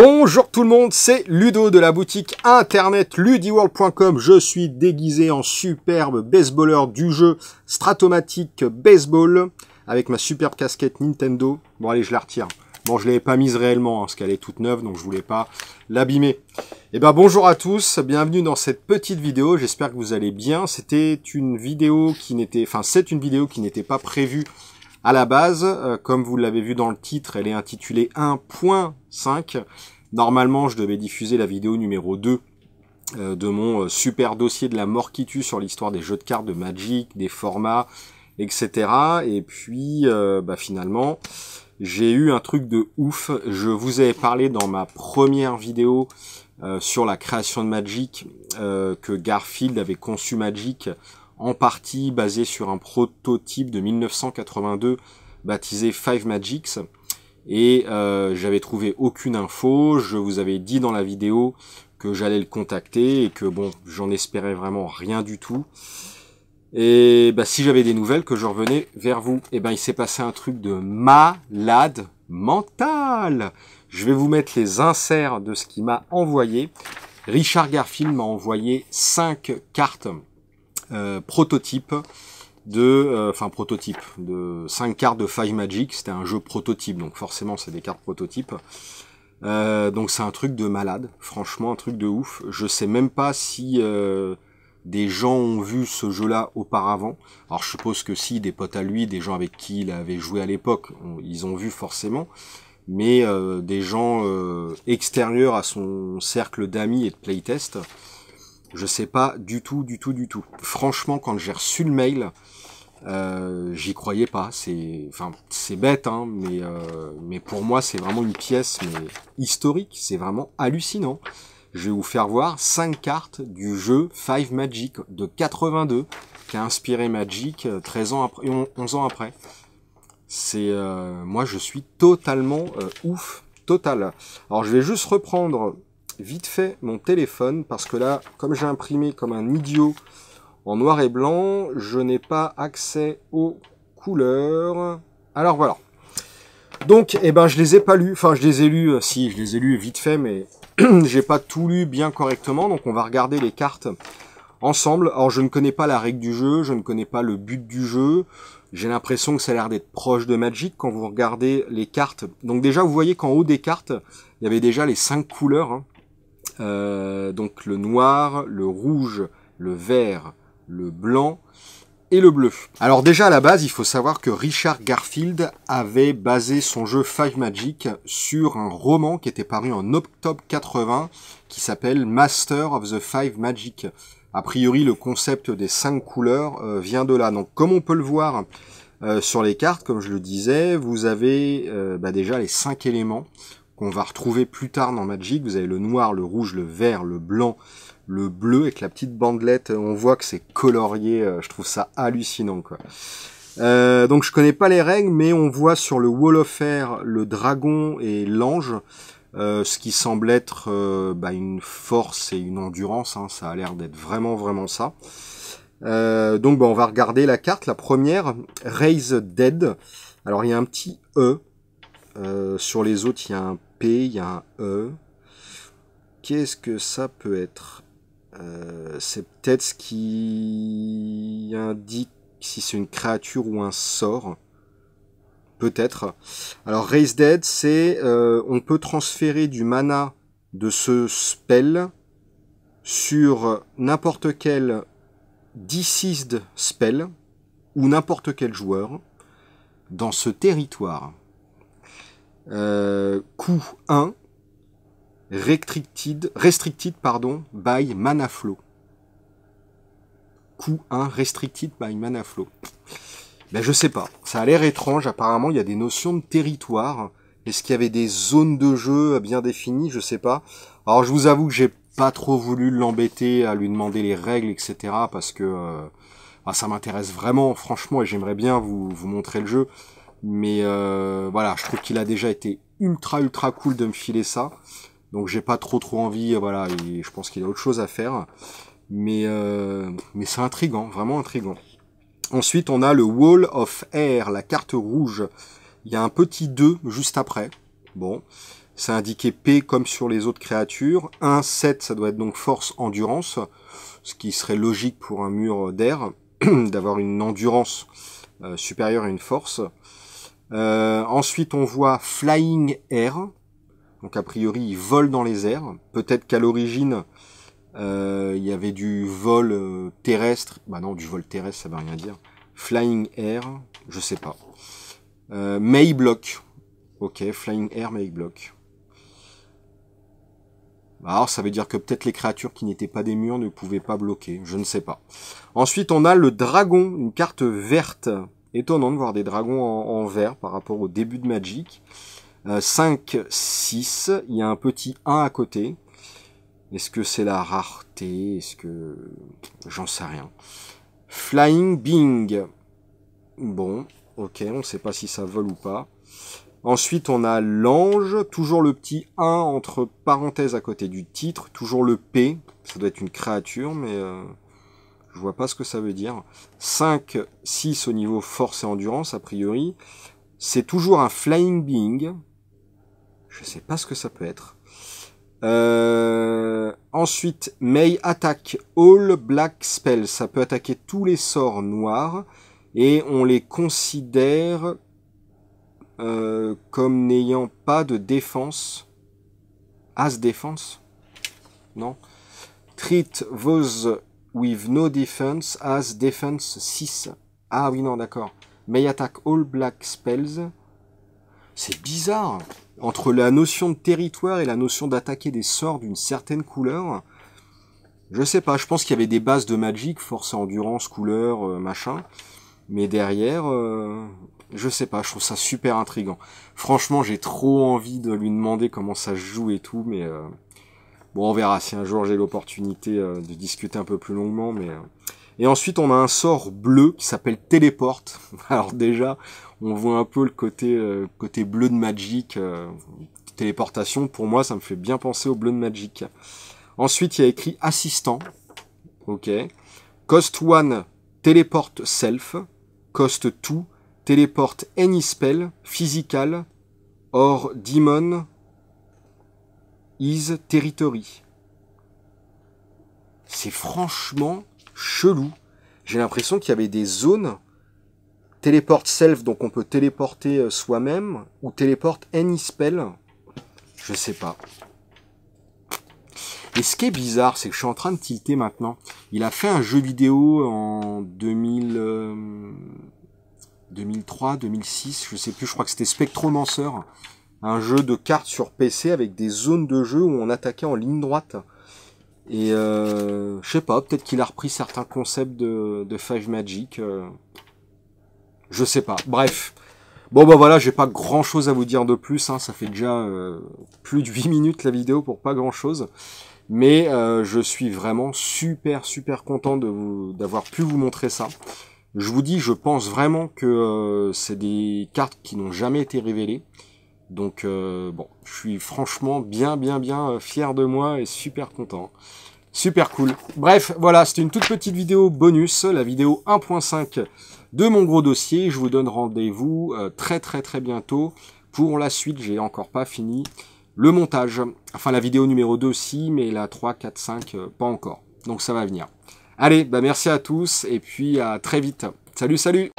Bonjour tout le monde, c'est Ludo de la boutique internet ludiworld.com. Je suis déguisé en superbe baseballeur du jeu Stratomatic Baseball avec ma superbe casquette Nintendo. Bon allez, je la retire. Bon, je l'ai pas mise réellement hein, parce qu'elle est toute neuve, donc je voulais pas l'abîmer. Et eh ben bonjour à tous, bienvenue dans cette petite vidéo. J'espère que vous allez bien. C'était une vidéo qui n'était, enfin c'est une vidéo qui n'était pas prévue à la base, euh, comme vous l'avez vu dans le titre, elle est intitulée 1.5. Normalement, je devais diffuser la vidéo numéro 2 euh, de mon euh, super dossier de la mort qui tue sur l'histoire des jeux de cartes de Magic, des formats, etc. Et puis, bah, finalement, j'ai eu un truc de ouf. Je vous avais parlé dans ma première vidéo sur la création de Magic que Garfield avait conçu Magic en partie basé sur un prototype de 1982 baptisé Five Magics. Et euh, j'avais trouvé aucune info, je vous avais dit dans la vidéo que j'allais le contacter et que bon, j'en espérais vraiment rien du tout. Et bah, si j'avais des nouvelles, que je revenais vers vous. Et eh ben il s'est passé un truc de malade mental. Je vais vous mettre les inserts de ce qu'il m'a envoyé. Richard Garfield m'a envoyé cinq cartes euh, prototype de, euh, enfin prototype de 5 cartes de Five Magic. C'était un jeu prototype, donc forcément c'est des cartes prototypes. Euh, donc c'est un truc de malade, franchement un truc de ouf. Je sais même pas si des gens ont vu ce jeu-là auparavant. Alors je suppose que si, des potes à lui, des gens avec qui il avait joué à l'époque, ils ont vu forcément. Mais des gens extérieurs à son cercle d'amis et de playtest, je sais pas du tout, du tout, du tout. Franchement, quand j'ai reçu le mail, euh, j'y croyais pas. C'est, enfin, c'est bête, hein, mais euh, mais pour moi, c'est vraiment une pièce mais historique. C'est vraiment hallucinant. Je vais vous faire voir cinq cartes du jeu Five Magic de 82 qui a inspiré Magic 13 euh, ans après, 11 ans après. C'est, euh, moi, je suis totalement ouf, total. Alors, je vais juste reprendre vite fait mon téléphone parce que là, comme j'ai imprimé comme un idiot en noir et blanc, je n'ai pas accès aux couleurs. Alors voilà. Donc, eh ben, je les ai pas lus. Enfin, je les ai lus, euh, si, je les ai lus vite fait, mais j'ai pas tout lu bien correctement. Donc, on va regarder les cartes ensemble. Alors, je ne connais pas la règle du jeu, je ne connais pas le but du jeu. J'ai l'impression que ça a l'air d'être proche de Magic quand vous regardez les cartes. Donc déjà, vous voyez qu'en haut des cartes, il y avait déjà les cinq couleurs. Hein. Euh, donc le noir, le rouge, le vert, le blanc et le bleu. Alors déjà à la base, il faut savoir que Richard Garfield avait basé son jeu Five Magic sur un roman qui était paru en octobre 80 qui s'appelle Master of the Five Magic. A priori, le concept des cinq couleurs euh, vient de là. Donc comme on peut le voir euh, sur les cartes, comme je le disais, vous avez bah, déjà les cinq éléments qu'on va retrouver plus tard dans Magic. Vous avez le noir, le rouge, le vert, le blanc, le bleu, avec la petite bandelette, on voit que c'est colorié, euh, je trouve ça hallucinant quoi. Euh, donc je connais pas les règles, mais on voit sur le Wall of Air le dragon et l'ange, euh, ce qui semble être bah, une force et une endurance, hein. ça a l'air d'être vraiment vraiment ça. donc bah, on va regarder la carte, la première, Raise Dead. Alors il y a un petit E, sur les autres il y a un P, il y a un E. Qu'est-ce que ça peut être euh, C'est peut-être ce qui indique si c'est une créature ou un sort. Peut-être. Alors Raise Dead, c'est euh, on peut transférer du mana de ce spell sur n'importe quel deceased spell ou n'importe quel joueur dans ce territoire. Euh, « Coup coût 1, restricted, restricted pardon, by Manaflow. Coup 1, restricted by Manaflow. Ben, je sais pas. Ça a l'air étrange. Apparemment, il y a des notions de territoire. Est-ce qu'il y avait des zones de jeu bien définies Je sais pas. Alors, je vous avoue que j'ai pas trop voulu l'embêter à lui demander les règles, etc. Parce que euh, ah, ça m'intéresse vraiment, franchement, et j'aimerais bien vous, vous montrer le jeu. Mais euh, voilà, je trouve qu'il a déjà été ultra ultra cool de me filer ça. Donc j'ai pas trop trop envie, euh, voilà, je pense qu'il a autre chose à faire. Mais, euh, mais c'est intrigant, vraiment intrigant. Ensuite, on a le Wall of Air, la carte rouge. Il y a un petit 2 juste après. Bon, ça indiqué P comme sur les autres créatures. 1, 7, ça doit être donc force, endurance. Ce qui serait logique pour un mur d'air, d'avoir une endurance supérieure à une force. Euh, ensuite, on voit Flying Air. Donc a priori, il vole dans les airs. Peut-être qu'à l'origine, euh, il y avait du vol euh, terrestre. Bah non, du vol terrestre, ça veut rien dire. Flying Air, je sais pas. Euh, Mayblock. Ok, Flying Air, Mayblock. Bah, alors ça veut dire que peut-être les créatures qui n'étaient pas des murs ne pouvaient pas bloquer, je ne sais pas. Ensuite on a le dragon, une carte verte étonnant de voir des dragons en, vert par rapport au début de Magic. 5, euh, 6, il y a un petit 1 à côté. Est-ce que c'est la rareté Est-ce que... J'en sais rien. Flying Bing. Bon, ok, on ne sait pas si ça vole ou pas. Ensuite, on a l'ange, toujours le petit 1 entre parenthèses à côté du titre, toujours le P, ça doit être une créature, mais... Euh, je vois pas ce que ça veut dire. 5, 6 au niveau force et endurance, a priori. C'est toujours un flying being. Je sais pas ce que ça peut être. Euh, ensuite, May Attack. all black spells. Ça peut attaquer tous les sorts noirs et on les considère euh, comme n'ayant pas de défense. As défense Non. Treat vos with no defense as defense 6. Ah oui, non, d'accord. May attack all black spells. C'est bizarre. Entre la notion de territoire et la notion d'attaquer des sorts d'une certaine couleur, je sais pas, je pense qu'il y avait des bases de Magic, force, endurance, couleur, euh, machin. Mais derrière, euh, je sais pas, je trouve ça super intriguant. Franchement, j'ai trop envie de lui demander comment ça se joue et tout, mais... Euh, Bon, on verra si un jour j'ai l'opportunité euh, de discuter un peu plus longuement, mais... Euh. Et ensuite, on a un sort bleu qui s'appelle Téléporte. Alors déjà, on voit un peu le côté, euh, côté bleu de Magic. téléportation, pour moi, ça me fait bien penser au bleu de Magic. Ensuite, il y a écrit Assistant. OK. Cost 1, Téléporte Self. Cost 2, Téléporte Any Spell, Physical, Or Demon, is territory. C'est franchement chelou. J'ai l'impression qu'il y avait des zones téléporte self, donc on peut téléporter euh, soi-même, ou téléporte any spell. Je sais pas. Et ce qui est bizarre, c'est que je suis en train de tilter maintenant. Il a fait un jeu vidéo en 2000, 2003, 2006, je sais plus, je crois que c'était Spectromancer un jeu de cartes sur PC avec des zones de jeu où on attaquait en ligne droite. Et euh, je sais pas, peut-être qu'il a repris certains concepts de, de Magic. Euh. je sais pas. Bref. Bon bah voilà, j'ai pas grand chose à vous dire de plus, hein. ça fait déjà euh, plus de 8 minutes la vidéo pour pas grand chose. Mais euh, je suis vraiment super super content de vous d'avoir pu vous montrer ça. Je vous dis, je pense vraiment que c'est des cartes qui n'ont jamais été révélées. Donc euh, bon, je suis franchement bien bien bien euh, fier de moi et super content. Super cool. Bref, voilà, c'était une toute petite vidéo bonus, la vidéo 1.5 de mon gros dossier. Je vous donne rendez-vous euh, très très très bientôt pour la suite. J'ai encore pas fini le montage. Enfin la vidéo numéro 2 aussi, mais la 3, 4, 5 pas encore. Donc ça va venir. Allez, bah merci à tous et puis à très vite. Salut, salut